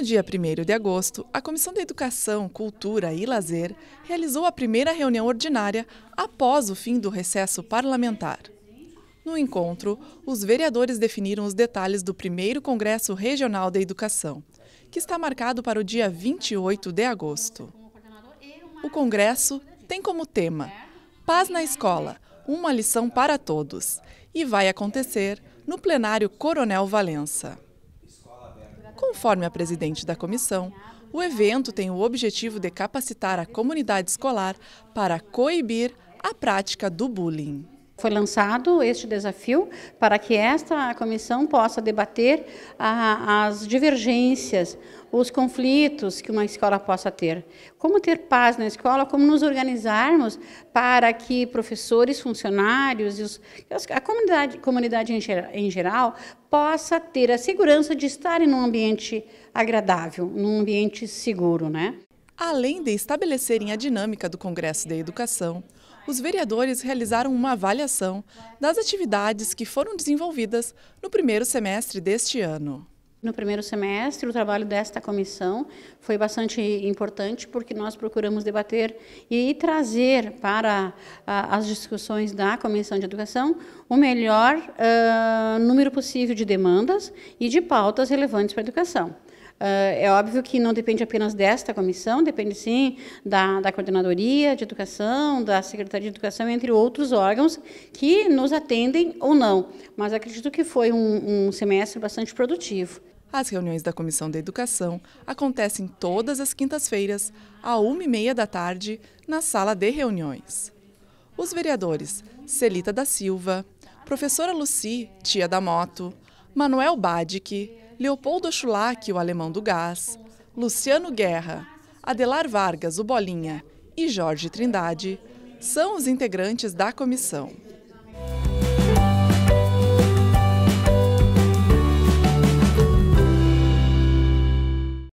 No dia 1 de agosto, a Comissão de Educação, Cultura e Lazer realizou a primeira reunião ordinária após o fim do recesso parlamentar. No encontro, os vereadores definiram os detalhes do primeiro Congresso Regional da Educação, que está marcado para o dia 28 de agosto. O congresso tem como tema Paz na Escola Uma Lição para Todos e vai acontecer no plenário Coronel Valença. Conforme a presidente da comissão, o evento tem o objetivo de capacitar a comunidade escolar para coibir a prática do bullying. Foi lançado este desafio para que esta comissão possa debater a, ah, as divergências, os conflitos que uma escola possa ter. Como ter paz na escola, como nos organizarmos para que professores, funcionários e os, a comunidade, comunidade em, geral, em geral possa ter a segurança de estar em um ambiente agradável, num ambiente seguro, né? Além de estabelecerem a dinâmica do Congresso da Educação, os vereadores realizaram uma avaliação das atividades que foram desenvolvidas no primeiro semestre deste ano. No primeiro semestre, o trabalho desta comissão foi bastante importante porque nós procuramos debater e trazer para as discussões da Comissão de Educação o melhor uh, número possível de demandas e de pautas relevantes para a educação. Ah, é óbvio que não depende apenas desta comissão, depende sim da, da coordenadoria de educação, da secretaria de educação, entre outros órgãos que nos atendem ou não. Mas acredito que foi um, um semestre bastante produtivo. As reuniões da Comissão da Educação acontecem todas as quintas-feiras, à uma e meia da tarde, na sala de reuniões. Os vereadores Celita da Silva, professora Luci, tia da moto, Manuel Badic, Leopoldo Schulach, o alemão do gás, Luciano Guerra, Adelar Vargas, o Bolinha e Jorge Trindade são os integrantes da comissão.